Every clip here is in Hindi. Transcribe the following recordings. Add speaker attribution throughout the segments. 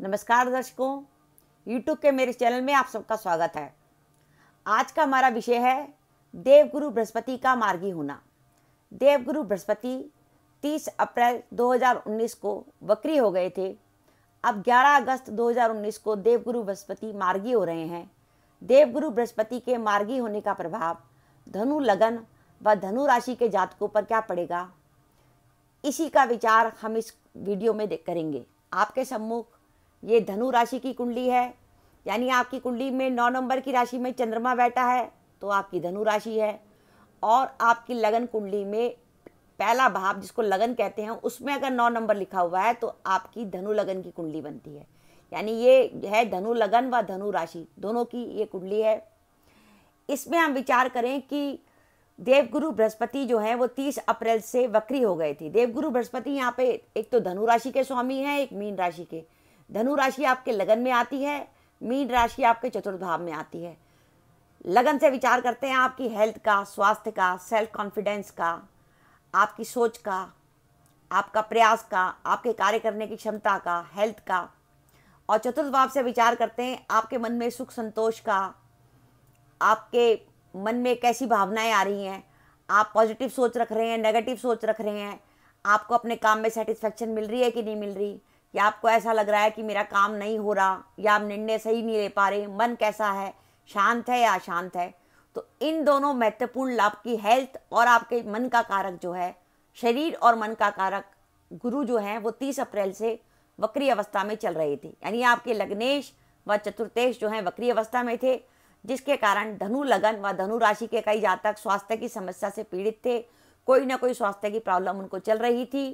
Speaker 1: नमस्कार दर्शकों यूट्यूब के मेरे चैनल में आप सबका स्वागत है आज का हमारा विषय है देवगुरु बृहस्पति का मार्गी होना देवगुरु बृहस्पति 30 अप्रैल 2019 को वक्री हो गए थे अब 11 अगस्त 2019 को देवगुरु बृहस्पति मार्गी हो रहे हैं देवगुरु बृहस्पति के मार्गी होने का प्रभाव धनु लगन व धनु राशि के जातकों पर क्या पड़ेगा इसी का विचार हम इस वीडियो में करेंगे आपके सम्मुख ये धनु राशि की कुंडली है यानी आपकी कुंडली में नौ नंबर की राशि में चंद्रमा बैठा है तो आपकी धनु राशि है और आपकी लगन कुंडली में पहला भाव जिसको लगन कहते हैं उसमें अगर नौ नंबर लिखा हुआ है तो आपकी धनु लगन की कुंडली बनती है यानी ये है धनु लगन व धनु राशि दोनों की ये कुंडली है इसमें हम विचार करें कि देवगुरु बृहस्पति जो हैं वो तीस अप्रैल से वक्री हो गए थे देवगुरु बृहस्पति यहाँ पे एक तो धनु राशि के स्वामी हैं एक मीन राशि के धनु राशि आपके लगन में आती है मीन राशि आपके चतुर्थ भाव में आती है लगन से विचार करते हैं आपकी हेल्थ का स्वास्थ्य का सेल्फ कॉन्फिडेंस का आपकी सोच का आपका प्रयास का आपके कार्य करने की क्षमता का हेल्थ का और चतुर्थ भाव से विचार करते हैं आपके मन में सुख संतोष का आपके मन में कैसी भावनाएं आ रही हैं आप पॉजिटिव सोच रख रहे हैं नेगेटिव सोच रख रहे हैं आपको अपने काम में सेटिस्फेक्शन मिल रही है कि नहीं मिल रही या आपको ऐसा लग रहा है कि मेरा काम नहीं हो रहा या आप निर्णय सही नहीं ले पा रहे मन कैसा है शांत है या अशांत है तो इन दोनों महत्वपूर्ण लाभ की हेल्थ और आपके मन का कारक जो है शरीर और मन का कारक गुरु जो है वो तीस अप्रैल से वक्री अवस्था में चल रहे थे यानी आपके लग्नेश व चतुर्थेश जो है वक्री अवस्था में थे जिसके कारण धनु लगन व धनु राशि के कई जातक स्वास्थ्य की समस्या से पीड़ित थे कोई ना कोई स्वास्थ्य की प्रॉब्लम उनको चल रही थी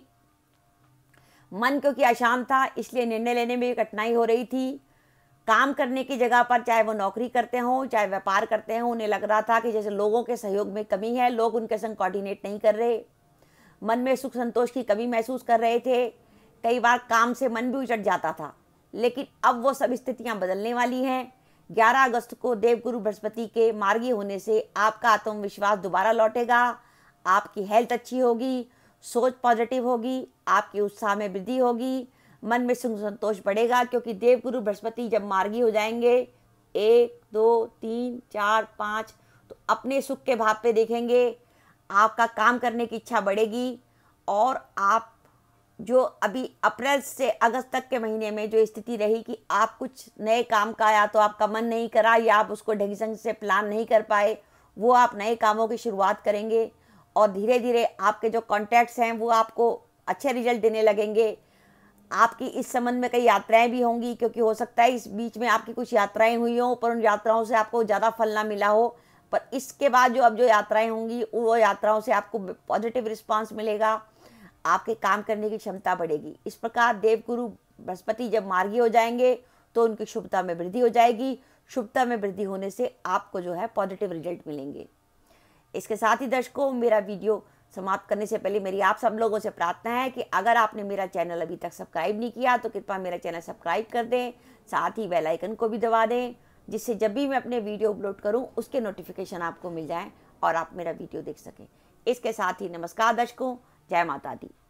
Speaker 1: मन क्योंकि अशांत था इसलिए निर्णय लेने में कठिनाई हो रही थी काम करने की जगह पर चाहे वो नौकरी करते हों चाहे व्यापार करते हों उन्हें लग रहा था कि जैसे लोगों के सहयोग में कमी है लोग उनके संग कोऑर्डिनेट नहीं कर रहे मन में सुख संतोष की कमी महसूस कर रहे थे कई बार काम से मन भी उचट जाता था लेकिन अब वो सब स्थितियाँ बदलने वाली हैं 11 अगस्त को देवगुरु बृहस्पति के मार्गी होने से आपका आत्मविश्वास दोबारा लौटेगा आपकी हेल्थ अच्छी होगी सोच पॉजिटिव होगी आपके उत्साह में वृद्धि होगी मन में सुख संतोष बढ़ेगा क्योंकि देवगुरु बृहस्पति जब मार्गी हो जाएंगे एक दो तीन चार पाँच तो अपने सुख के भाव पे देखेंगे आपका काम करने की इच्छा बढ़ेगी और आप जो अभी अप्रैल से अगस्त तक के महीने में जो स्थिति रही कि आप कुछ नए काम का या तो आपका मन नहीं करा या आप उसको ढंग से प्लान नहीं कर पाए वो आप नए कामों की शुरुआत करेंगे और धीरे धीरे आपके जो कॉन्टैक्ट्स हैं वो आपको अच्छे रिजल्ट देने लगेंगे आपकी इस संबंध में कई यात्राएं भी होंगी क्योंकि हो सकता है इस बीच में आपकी कुछ यात्राएं हुई हों पर उन यात्राओं से आपको ज़्यादा फल ना मिला हो पर इसके बाद जो अब जो यात्राएं होंगी वो यात्राओं से आपको पॉजिटिव रिस्पॉन्स मिलेगा आपके काम करने की क्षमता बढ़ेगी इस प्रकार देवगुरु बृहस्पति जब मार्गी हो जाएंगे तो उनकी शुभता में वृद्धि हो जाएगी शुभता में वृद्धि होने से आपको जो है पॉजिटिव रिजल्ट मिलेंगे इसके साथ ही दर्शकों मेरा वीडियो समाप्त करने से पहले मेरी आप सब लोगों से प्रार्थना है कि अगर आपने मेरा चैनल अभी तक सब्सक्राइब नहीं किया तो कृपया मेरा चैनल सब्सक्राइब कर दें साथ ही बेल आइकन को भी दबा दें जिससे जब भी मैं अपने वीडियो अपलोड करूं उसके नोटिफिकेशन आपको मिल जाए और आप मेरा वीडियो देख सकें इसके साथ ही नमस्कार दर्शकों जय माता दी